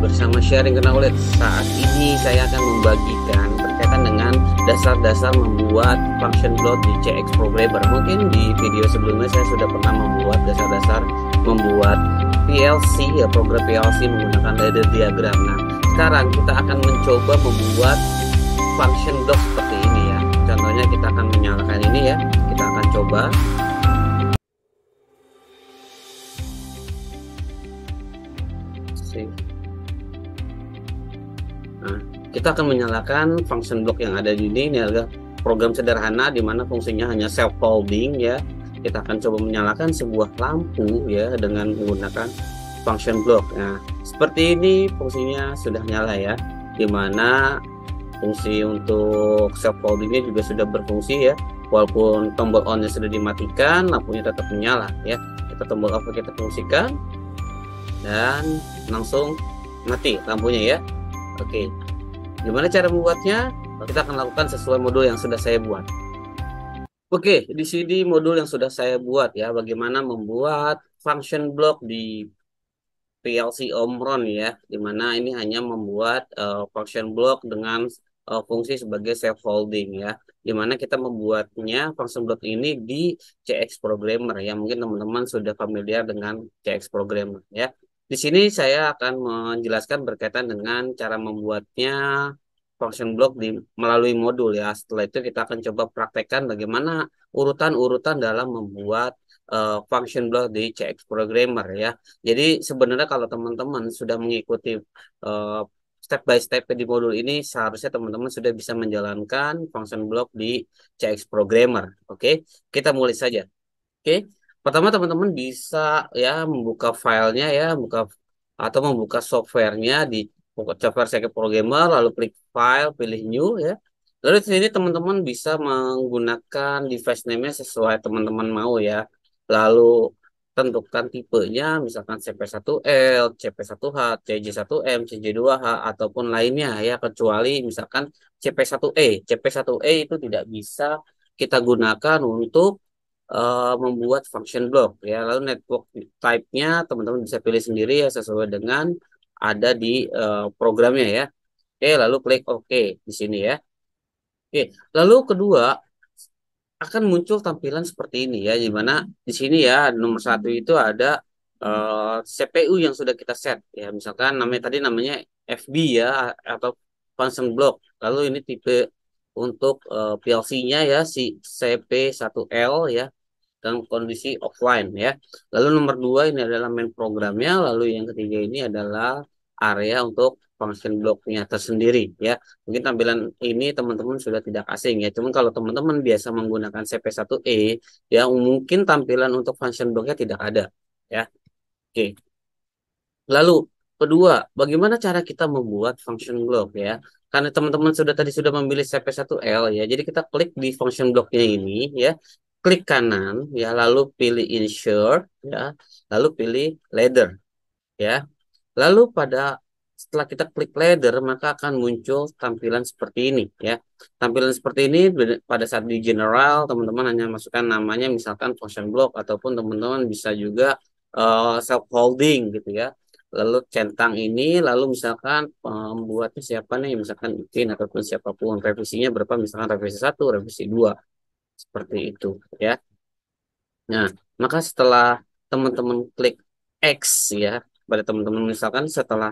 bersama sharing kena kulit. Saat ini saya akan membagikan berkaitan dengan dasar-dasar membuat function block di CX Programmer. Mungkin di video sebelumnya saya sudah pernah membuat dasar-dasar membuat PLC ya program PLC menggunakan ladder diagram. Nah, sekarang kita akan mencoba membuat function block seperti ini ya. Contohnya kita akan menyalakan ini ya. Kita akan coba save Nah, kita akan menyalakan function block yang ada di sini Ini adalah program sederhana di mana fungsinya hanya self folding ya. Kita akan coba menyalakan sebuah lampu ya dengan menggunakan function block. Nah, seperti ini fungsinya sudah nyala ya. Di mana fungsi untuk self foldingnya juga sudah berfungsi ya. Walaupun tombol on-nya sudah dimatikan, lampunya tetap menyala ya. Kita tombol off kita fungsikan dan langsung mati lampunya ya. Oke. Okay. Gimana cara membuatnya? Kita akan lakukan sesuai modul yang sudah saya buat. Oke, okay, di sini modul yang sudah saya buat ya, bagaimana membuat function block di PLC Omron ya, dimana ini hanya membuat uh, function block dengan uh, fungsi sebagai self holding ya, dimana kita membuatnya function block ini di CX Programmer ya, mungkin teman-teman sudah familiar dengan CX Programmer ya. Di sini saya akan menjelaskan berkaitan dengan cara membuatnya function block di, melalui modul ya. Setelah itu kita akan coba praktekkan bagaimana urutan-urutan dalam membuat uh, function block di CX programmer ya. Jadi sebenarnya kalau teman-teman sudah mengikuti uh, step by step di modul ini seharusnya teman-teman sudah bisa menjalankan function block di CX programmer. Oke, okay? kita mulai saja. Oke. Okay? Pertama teman-teman bisa ya membuka filenya ya, buka atau membuka softwarenya di software Secret Programmer, lalu klik file, pilih new ya. Lalu di sini teman-teman bisa menggunakan device name-nya sesuai teman-teman mau ya. Lalu tentukan tipenya misalkan CP1L, CP1H, CJ1M, CJ2H ataupun lainnya ya kecuali misalkan CP1E. CP1E itu tidak bisa kita gunakan untuk uh, membuat function block ya lalu network type-nya teman-teman bisa pilih sendiri ya sesuai dengan ada di uh, programnya ya oke lalu klik OK di sini ya oke lalu kedua akan muncul tampilan seperti ini ya di mana di sini ya nomor satu itu ada uh, eh, CPU yang sudah kita set ya misalkan namanya tadi namanya FB ya atau function block lalu ini tipe untuk uh, PLC-nya ya si CP1L ya dalam kondisi offline ya. Lalu nomor dua ini adalah main programnya, lalu yang ketiga ini adalah area untuk function blocknya tersendiri ya. Mungkin tampilan ini teman-teman sudah tidak asing ya. Cuman kalau teman-teman biasa menggunakan CP1E ya mungkin tampilan untuk function blocknya tidak ada ya. Oke. Lalu kedua, bagaimana cara kita membuat function block ya? karena teman-teman sudah tadi sudah memilih CP1L ya. Jadi kita klik di function blocknya ini ya klik kanan ya lalu pilih insure ya lalu pilih ladder ya lalu pada setelah kita klik ladder maka akan muncul tampilan seperti ini ya tampilan seperti ini pada saat di general teman-teman hanya masukkan namanya misalkan function block ataupun teman-teman bisa juga uh, eh, self holding gitu ya lalu centang ini lalu misalkan pembuatnya eh, siapa nih misalkan itin ataupun siapapun revisinya berapa misalkan revisi satu revisi dua seperti itu ya. Nah, maka setelah teman-teman klik X ya, pada teman-teman misalkan setelah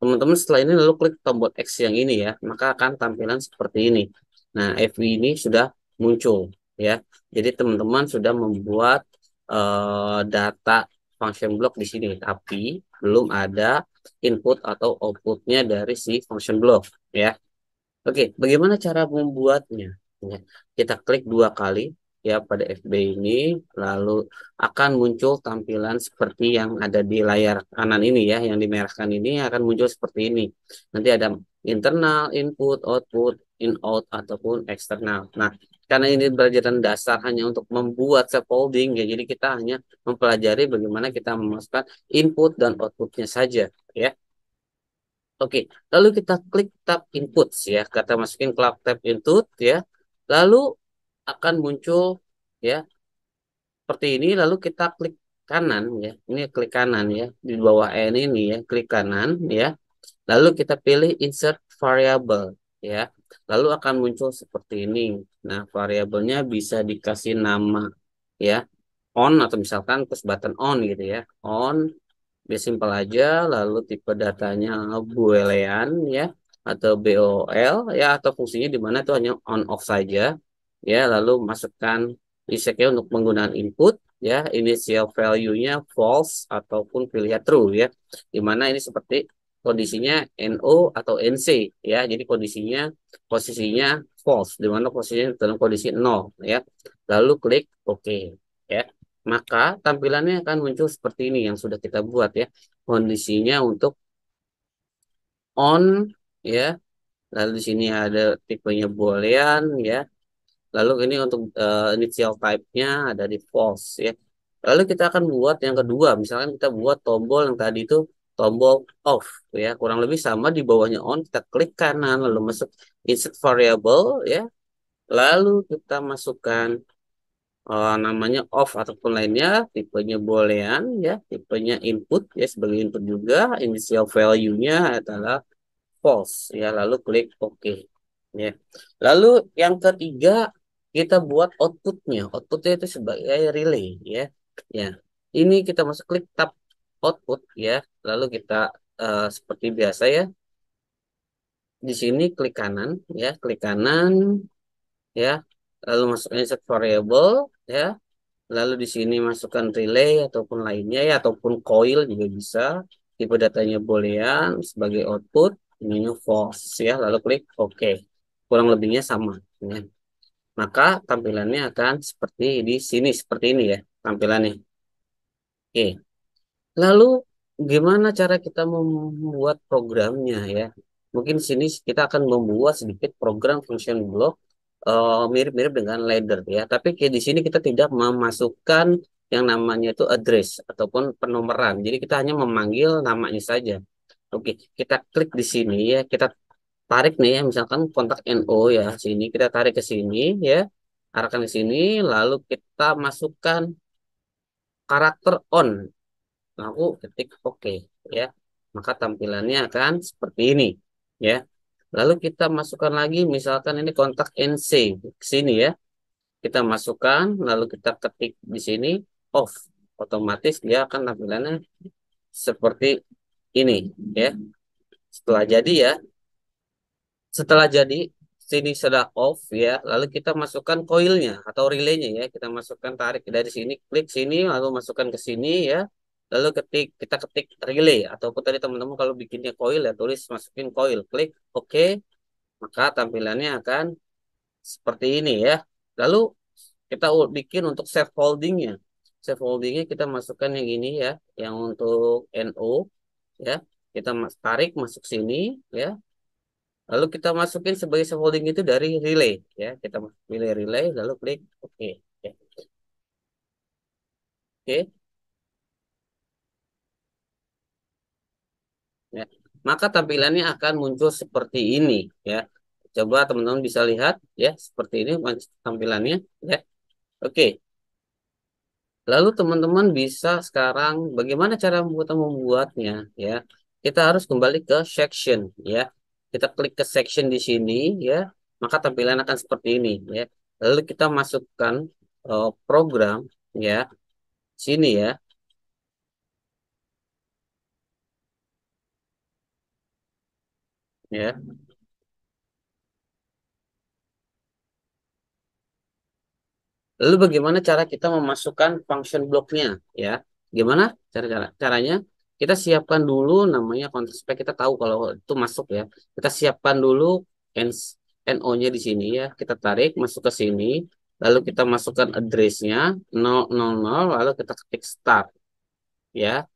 teman-teman setelah ini lalu klik tombol X yang ini ya, maka akan tampilan seperti ini. Nah, FB ini sudah muncul ya. Jadi teman-teman sudah membuat uh, data function block di sini, tapi belum ada input atau outputnya dari si function block ya. Oke, bagaimana cara membuatnya? Ya. Kita klik dua kali ya pada FB ini lalu akan muncul tampilan seperti yang ada di layar kanan ini ya yang dimerahkan ini akan muncul seperti ini nanti ada internal input output in out ataupun eksternal nah karena ini pelajaran dasar hanya untuk membuat scaffolding ya jadi kita hanya mempelajari bagaimana kita memasukkan input dan outputnya saja ya Oke, lalu kita klik tab inputs ya. Kata masukin tab input ya lalu akan muncul ya seperti ini lalu kita klik kanan ya ini klik kanan ya di bawah n ini ya klik kanan ya lalu kita pilih insert variable ya lalu akan muncul seperti ini nah variabelnya bisa dikasih nama ya on atau misalkan plus button on gitu ya on biar simpel aja lalu tipe datanya boolean ya atau BOL ya atau fungsinya di mana itu hanya on off saja ya lalu masukkan isek untuk penggunaan input ya initial value-nya false ataupun pilihan true ya di mana ini seperti kondisinya NO atau NC ya jadi kondisinya posisinya false di mana posisinya dalam kondisi nol ya lalu klik OK ya maka tampilannya akan muncul seperti ini yang sudah kita buat ya kondisinya untuk on ya lalu di sini ada tipenya boolean ya lalu ini untuk uh, initial type-nya ada di false ya lalu kita akan buat yang kedua misalkan kita buat tombol yang tadi itu tombol off ya kurang lebih sama di bawahnya on kita klik kanan lalu masuk insert variable ya lalu kita masukkan uh, namanya off ataupun lainnya tipenya boolean ya tipenya input ya sebagai input juga initial value-nya adalah false ya lalu klik OK ya lalu yang ketiga kita buat outputnya outputnya itu sebagai relay ya ya ini kita masuk klik tab output ya lalu kita uh, seperti biasa ya di sini klik kanan ya klik kanan ya lalu masuk insert variable ya lalu di sini masukkan relay ataupun lainnya ya ataupun coil juga bisa tipe datanya boolean sebagai output menu force ya lalu klik OK kurang lebihnya sama ya. maka tampilannya akan seperti di sini seperti ini ya tampilannya oke lalu gimana cara kita membuat programnya ya mungkin sini kita akan membuat sedikit program function block eh, mirip-mirip uh, dengan ladder ya tapi di sini kita tidak memasukkan yang namanya itu address ataupun penomoran jadi kita hanya memanggil namanya saja Oke, kita klik di sini ya. Kita tarik nih ya, misalkan kontak NO ya sini kita tarik ke sini ya. Arahkan ke sini lalu kita masukkan karakter on. Lalu ketik oke ya. Maka tampilannya akan seperti ini ya. Lalu kita masukkan lagi misalkan ini kontak NC ke sini ya. Kita masukkan lalu kita ketik di sini off. Otomatis dia akan tampilannya seperti ini ya. Setelah jadi ya. Setelah jadi sini sudah off ya, lalu kita masukkan koilnya atau relaynya ya. Kita masukkan tarik dari sini klik sini lalu masukkan ke sini ya. Lalu ketik kita ketik relay ataupun tadi teman-teman kalau bikinnya koil ya tulis masukin koil, klik oke. Okay. Maka tampilannya akan seperti ini ya. Lalu kita bikin untuk save holdingnya. Save holdingnya kita masukkan yang ini ya, yang untuk NO ya kita tarik masuk sini ya lalu kita masukin sebagai subholding itu dari relay ya kita pilih relay lalu klik oke okay. oke ya. okay. ya maka tampilannya akan muncul seperti ini ya coba teman-teman bisa lihat ya seperti ini tampilannya ya oke okay. Lalu teman-teman bisa sekarang bagaimana cara kita membuatnya ya. Kita harus kembali ke section ya. Kita klik ke section di sini ya, maka tampilan akan seperti ini ya. Lalu kita masukkan uh, program ya. Sini ya. Ya. Lalu bagaimana cara kita memasukkan function blocknya ya? Gimana cara cara caranya? Kita siapkan dulu namanya content spec kita tahu kalau itu masuk ya. Kita siapkan dulu NO-nya di sini ya. Kita tarik masuk ke sini, lalu kita masukkan addressnya 000 lalu kita ketik start. Ya.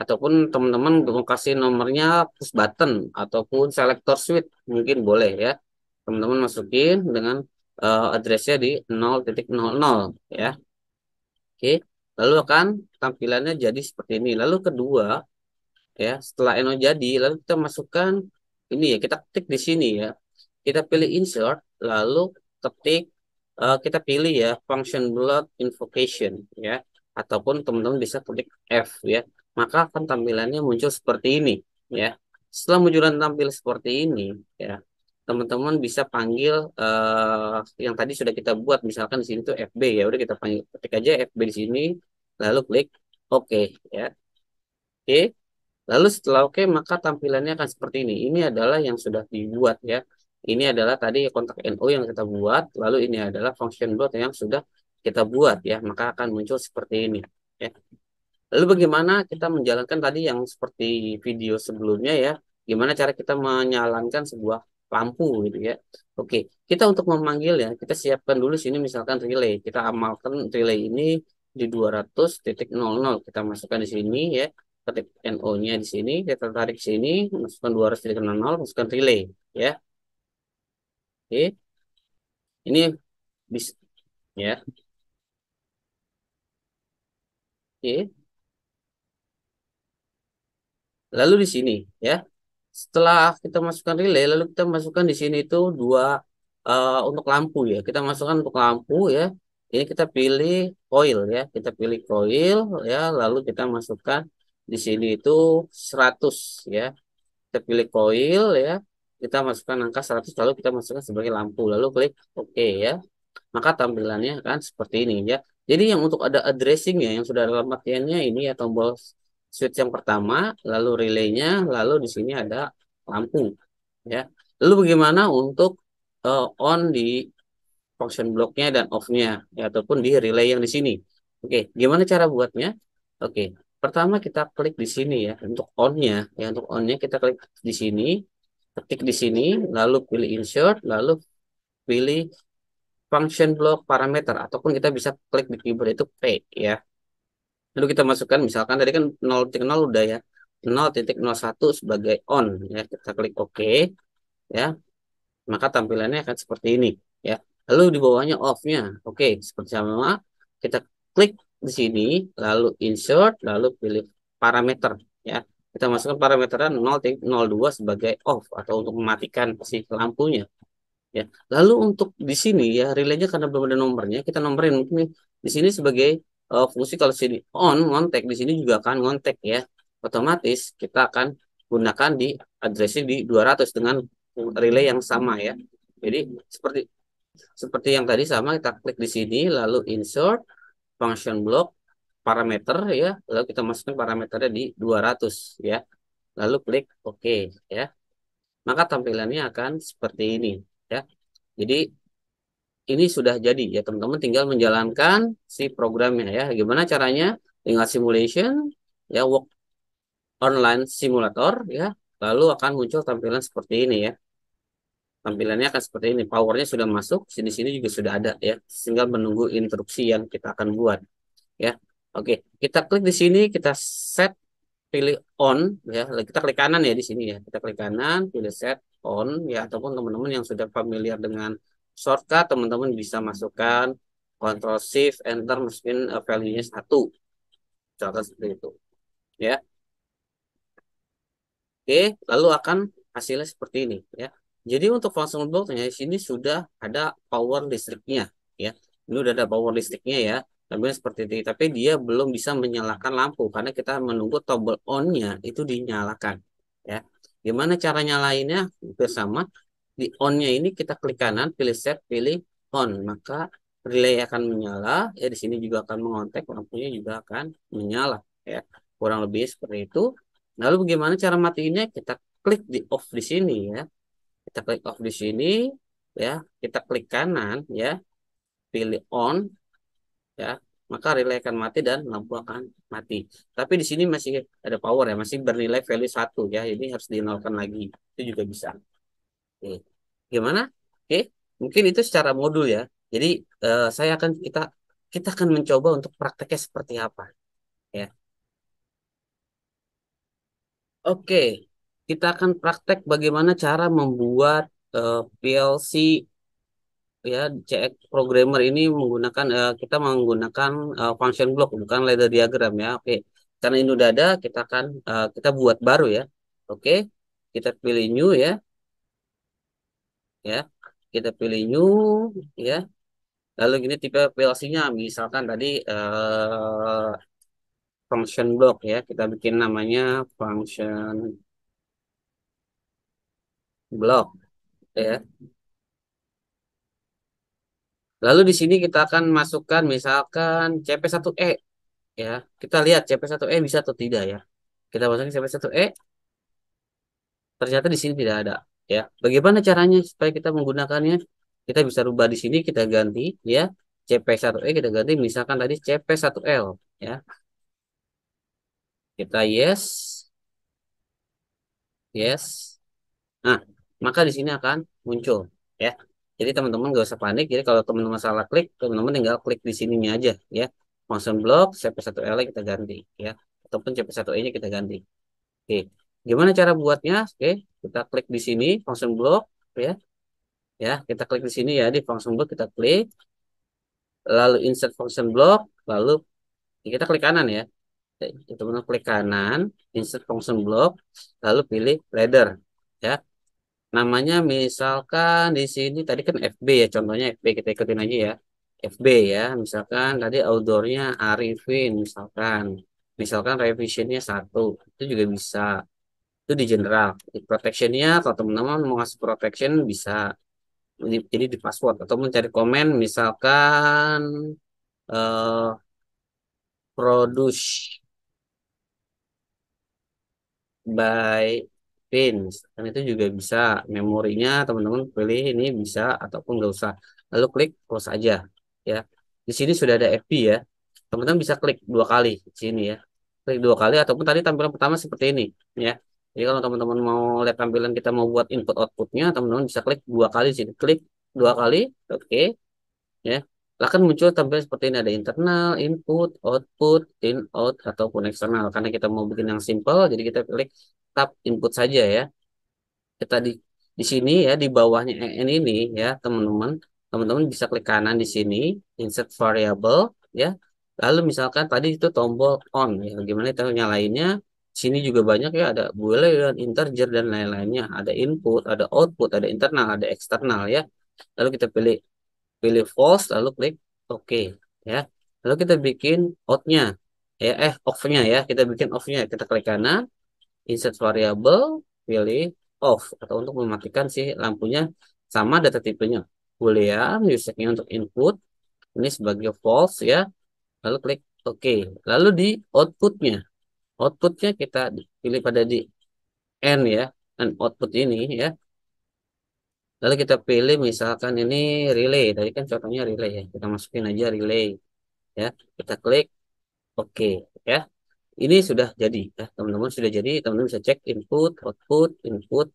Ataupun teman-teman mau kasih nomornya push button ataupun selector switch mungkin boleh ya. Teman-teman masukin dengan uh, addressnya di 0.00 ya. Oke, lalu akan tampilannya jadi seperti ini. Lalu kedua, ya setelah eno jadi, lalu kita masukkan ini ya, kita ketik di sini ya. Kita pilih insert, lalu ketik uh, kita pilih ya function block invocation ya, ataupun teman-teman bisa klik F ya. Maka akan tampilannya muncul seperti ini ya. Setelah munculan tampil seperti ini ya, teman-teman bisa panggil uh, yang tadi sudah kita buat misalkan di sini tuh FB ya udah kita panggil ketik aja FB di sini lalu klik OK ya oke okay. lalu setelah oke maka tampilannya akan seperti ini ini adalah yang sudah dibuat ya ini adalah tadi kontak NO yang kita buat lalu ini adalah function dot yang sudah kita buat ya maka akan muncul seperti ini ya lalu bagaimana kita menjalankan tadi yang seperti video sebelumnya ya gimana cara kita menyalankan sebuah lampu gitu ya. Oke, kita untuk memanggil ya, kita siapkan dulu sini misalkan relay. Kita amalkan relay ini di 200.00 kita masukkan di sini ya. Ketik NO-nya di sini, kita tarik sini, masukkan 200.00, masukkan relay ya. Oke. Ini bis ya. Oke. Lalu di sini ya, setelah kita masukkan relay lalu kita masukkan di sini itu dua uh, untuk lampu ya kita masukkan untuk lampu ya ini kita pilih coil ya kita pilih coil ya lalu kita masukkan di sini itu 100 ya kita pilih coil ya kita masukkan angka 100 lalu kita masukkan sebagai lampu lalu klik OK ya maka tampilannya akan seperti ini ya jadi yang untuk ada addressing ya yang sudah ada latihannya ini ya tombol switch yang pertama, lalu relaynya, lalu di sini ada lampu, ya. Lalu bagaimana untuk uh, on di function blocknya dan offnya, ya, ataupun di relay yang di sini. Oke, gimana cara buatnya? Oke, pertama kita klik di sini ya untuk onnya, ya untuk onnya kita klik di sini, ketik di sini, lalu pilih insert, lalu pilih function block parameter ataupun kita bisa klik di keyboard itu P ya lalu kita masukkan misalkan tadi kan 0.0 udah ya 0.01 sebagai on ya kita klik OK ya maka tampilannya akan seperti ini ya lalu di bawahnya off-nya oke okay, seperti sama kita klik di sini lalu insert lalu pilih parameter ya kita masukkan parameteran 0.02 sebagai off atau untuk mematikan si lampunya ya lalu untuk di sini ya relaynya karena belum ada nomornya kita nomorin mungkin di sini sebagai uh, fungsi kalau sini on ngontek di sini juga akan ngontek ya otomatis kita akan gunakan di addressnya di 200 dengan relay yang sama ya jadi seperti seperti yang tadi sama kita klik di sini lalu insert function block parameter ya lalu kita masukkan parameternya di 200 ya lalu klik oke okay, ya maka tampilannya akan seperti ini ya jadi ini sudah jadi ya teman-teman tinggal menjalankan si programnya ya gimana caranya tinggal simulation ya work online simulator ya lalu akan muncul tampilan seperti ini ya tampilannya akan seperti ini powernya sudah masuk sini sini juga sudah ada ya tinggal menunggu instruksi yang kita akan buat ya oke kita klik di sini kita set pilih on ya kita klik kanan ya di sini ya kita klik kanan pilih set on ya ataupun teman-teman yang sudah familiar dengan shortcut teman-teman bisa masukkan Ctrl Shift Enter mungkin eh, value-nya satu. Contoh seperti itu. Ya. Oke, lalu akan hasilnya seperti ini ya. Jadi untuk function blocknya di sini sudah ada power listriknya ya. Ini sudah ada power listriknya ya. Tapi seperti ini, tapi dia belum bisa menyalakan lampu karena kita menunggu tombol on-nya itu dinyalakan ya. Gimana caranya lainnya Hampir sama, di on-nya ini kita klik kanan, pilih set, pilih on. Maka relay akan menyala, ya di sini juga akan mengontek, lampunya juga akan menyala. Ya, kurang lebih seperti itu. Lalu bagaimana cara matiinnya? Kita klik di off di sini ya. Kita klik off di sini ya. Kita klik kanan ya. Pilih on ya. Maka relay akan mati dan lampu akan mati. Tapi di sini masih ada power ya, masih bernilai value satu ya. ini harus dinolkan lagi. Itu juga bisa gimana? Oke, mungkin itu secara modul ya. Jadi uh, saya akan kita kita akan mencoba untuk prakteknya seperti apa, ya. Oke, kita akan praktek bagaimana cara membuat uh, eh, PLC ya CX programmer ini menggunakan uh, kita menggunakan uh, function block bukan ladder diagram ya. Oke, karena ini udah ada kita akan uh, kita buat baru ya. Oke, kita pilih new ya ya kita pilih new ya lalu ini tipe aplikasinya misalkan tadi uh, function block ya kita bikin namanya function block ya lalu di sini kita akan masukkan misalkan CP1E ya kita lihat CP1E bisa atau tidak ya kita masukin CP1E ternyata di sini tidak ada ya bagaimana caranya supaya kita menggunakannya kita bisa rubah di sini kita ganti ya CP1E kita ganti misalkan tadi CP1L ya kita yes yes nah maka di sini akan muncul ya jadi teman-teman gak usah panik jadi kalau teman-teman salah klik teman-teman tinggal klik di sininya aja ya function block CP1L kita ganti ya ataupun CP1E nya kita ganti oke Gimana cara buatnya? Oke, kita klik di sini function block ya. Ya, kita klik di sini ya di function block kita klik lalu insert function block, lalu ya kita klik kanan ya. Teman-teman klik kanan, insert function block, lalu pilih ladder ya. Namanya misalkan di sini tadi kan FB ya, contohnya FB kita ikutin aja ya. FB ya, misalkan tadi outdoornya Arifin misalkan, misalkan revisionnya satu, itu juga bisa itu di general di protectionnya kalau teman-teman mau ngasih protection bisa di, jadi di password atau mencari komen misalkan uh, produce by pins dan itu juga bisa memorinya teman-teman pilih ini bisa ataupun nggak usah lalu klik close aja ya di sini sudah ada FB ya teman-teman bisa klik dua kali di sini ya klik dua kali ataupun tadi tampilan pertama seperti ini ya jadi kalau teman-teman mau lihat tampilan kita mau buat input outputnya, teman-teman bisa klik dua kali sini, klik dua kali, oke, okay. ya. Akan muncul tampilan seperti ini ada internal, input, output, in out ataupun eksternal. Karena kita mau bikin yang simple, jadi kita klik tab input saja ya. Kita di di sini ya di bawahnya en ini ya teman-teman, teman-teman bisa klik kanan di sini, insert variable ya. Lalu misalkan tadi itu tombol on ya, gimana itu nyalainnya? sini juga banyak ya ada boolean integer dan lain-lainnya ada input ada output ada internal ada eksternal ya lalu kita pilih pilih false lalu klik ok ya lalu kita bikin outnya ya eh off-nya ya kita bikin off-nya kita klik kanan insert variable pilih off atau untuk mematikan si lampunya sama data tipenya boolean usernya untuk input ini sebagai false ya lalu klik ok lalu di outputnya outputnya kita pilih pada di n ya n output ini ya lalu kita pilih misalkan ini relay tadi kan contohnya relay ya kita masukin aja relay ya kita klik oke okay, ya ini sudah jadi ya teman-teman sudah jadi teman-teman bisa cek input output input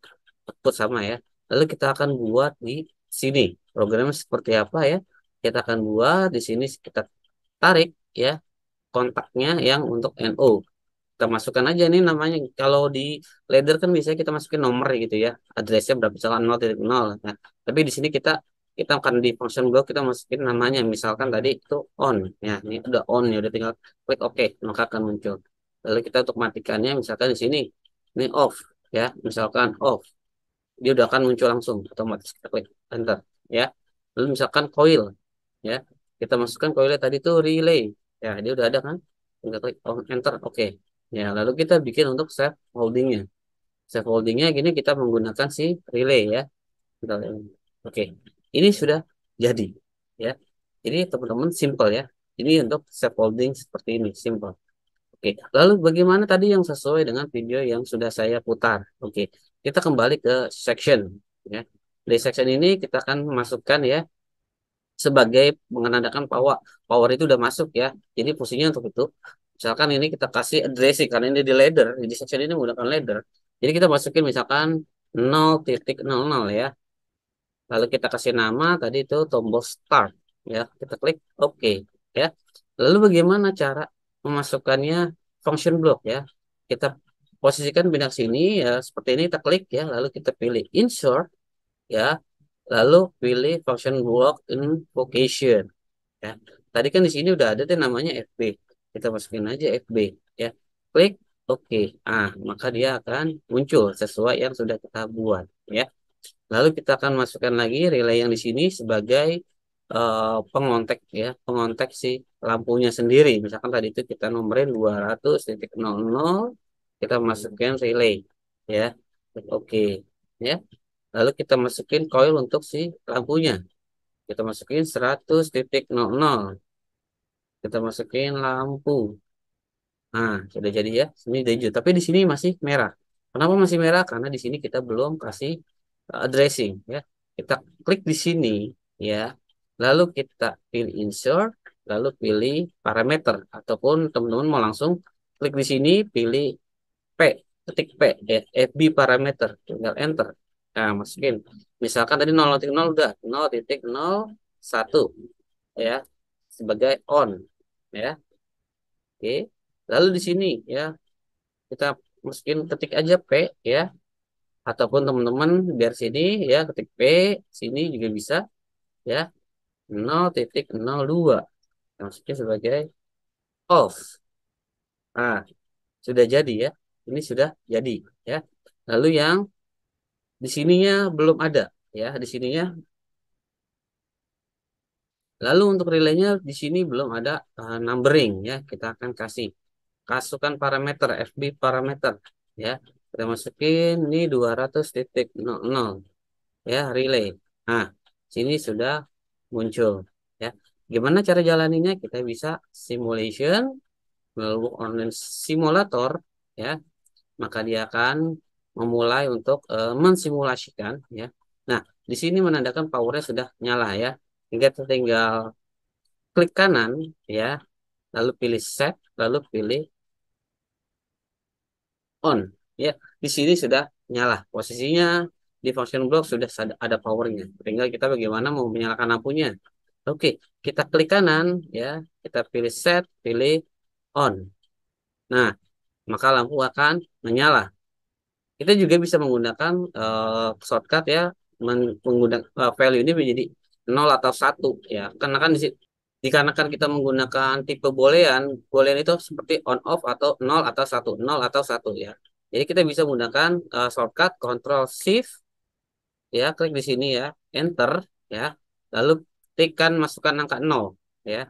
output sama ya lalu kita akan buat di sini programnya seperti apa ya kita akan buat di sini kita tarik ya kontaknya yang untuk NO kita masukkan aja nih namanya kalau di ladder kan bisa kita masukin nomor gitu ya addressnya berapa misalkan 0.0 nah tapi di sini kita kita akan di function block kita masukin namanya misalkan tadi itu on ya ini udah on ya udah tinggal klik oke OK, maka akan muncul lalu kita untuk matikannya misalkan di sini ini off ya misalkan off dia udah akan muncul langsung otomatis kita klik enter ya lalu misalkan coil ya kita masukkan coilnya tadi itu relay ya dia udah ada kan tinggal klik on enter oke okay ya lalu kita bikin untuk self holdingnya Self holdingnya gini kita menggunakan si relay ya oke ini sudah jadi ya ini teman-teman simple ya ini untuk self holding seperti ini simple oke lalu bagaimana tadi yang sesuai dengan video yang sudah saya putar oke kita kembali ke section ya di section ini kita akan masukkan ya sebagai mengenandakan power power itu udah masuk ya jadi fungsinya untuk itu misalkan ini kita kasih address karena ini di ladder di section ini menggunakan ladder jadi kita masukin misalkan 0.00 ya lalu kita kasih nama tadi itu tombol start ya kita klik oke okay, ya lalu bagaimana cara memasukkannya function block ya kita posisikan bidang sini ya seperti ini kita klik ya lalu kita pilih insert ya lalu pilih function block invocation ya tadi kan di sini udah ada tuh namanya fb kita masukin aja FB ya klik oke okay. ah maka dia akan muncul sesuai yang sudah kita buat ya lalu kita akan masukkan lagi relay yang di sini sebagai uh, pengontek ya pengontek si lampunya sendiri misalkan tadi itu kita nomorin 200.00 kita masukkan relay ya oke okay. ya lalu kita masukin coil untuk si lampunya kita masukin 100.00 kita masukin lampu nah sudah jadi ya ini sudah hijau tapi di sini masih merah kenapa masih merah karena di sini kita belum kasih uh, eh, addressing ya kita klik di sini ya lalu kita pilih insert lalu pilih parameter ataupun teman-teman mau langsung klik di sini pilih P ketik P ya, FB parameter tinggal enter nah masukin misalkan tadi 0.0 udah 0.01 ya sebagai on ya oke lalu di sini ya kita mungkin ketik aja p ya ataupun teman-teman biar sini ya ketik p sini juga bisa ya 0.02 maksudnya sebagai off nah sudah jadi ya ini sudah jadi ya lalu yang di sininya belum ada ya di sininya Lalu untuk relaynya di sini belum ada uh, numbering ya. Kita akan kasih masukkan parameter FB parameter ya. Kita masukin ini 200 titik 00 ya relay. Nah, sini sudah muncul ya. Gimana cara jalaninya? Kita bisa simulation melalui online simulator ya. Maka dia akan memulai untuk uh, mensimulasikan ya. Nah, di sini menandakan powernya sudah nyala ya hingga tinggal klik kanan ya lalu pilih set lalu pilih on ya di sini sudah nyala posisinya di function block sudah ada powernya tinggal kita bagaimana mau menyalakan lampunya oke kita klik kanan ya kita pilih set pilih on nah maka lampu akan menyala kita juga bisa menggunakan uh, shortcut ya menggunakan uh, value ini menjadi 0 atau 1 ya. Karena kan di dikarenakan kita menggunakan tipe boolean, boolean itu seperti on off atau 0 atau 1, 0 atau 1 ya. Jadi kita bisa menggunakan uh, shortcut control shift ya, klik di sini ya, enter ya. Lalu tekan masukkan angka 0 ya.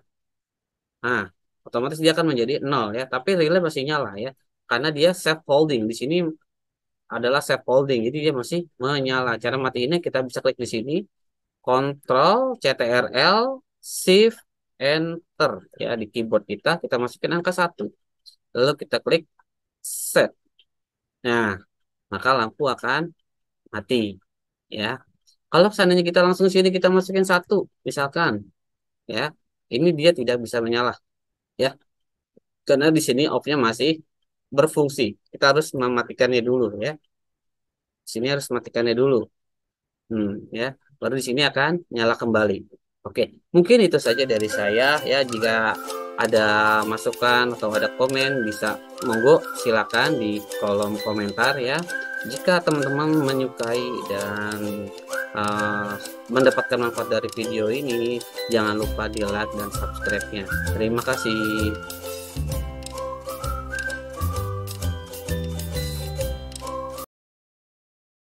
Nah, otomatis dia akan menjadi 0 ya, tapi relay masih nyala ya karena dia safe holding. Di sini adalah safe holding. Jadi dia masih menyala. Cara mati ini kita bisa klik di sini Ctrl, CTRL, Shift, Enter. Ya, di keyboard kita, kita masukin angka 1. Lalu kita klik set. Nah, maka lampu akan mati. Ya. Kalau seandainya kita langsung sini kita masukin satu, misalkan, ya, ini dia tidak bisa menyala, ya, karena di sini off-nya masih berfungsi. Kita harus mematikannya dulu, ya. sini harus matikannya dulu, hmm, ya lalu di sini akan nyala kembali. Oke, mungkin itu saja dari saya ya. Jika ada masukan atau ada komen bisa monggo silakan di kolom komentar ya. Jika teman-teman menyukai dan uh, mendapatkan manfaat dari video ini, jangan lupa di like dan subscribe-nya. Terima kasih.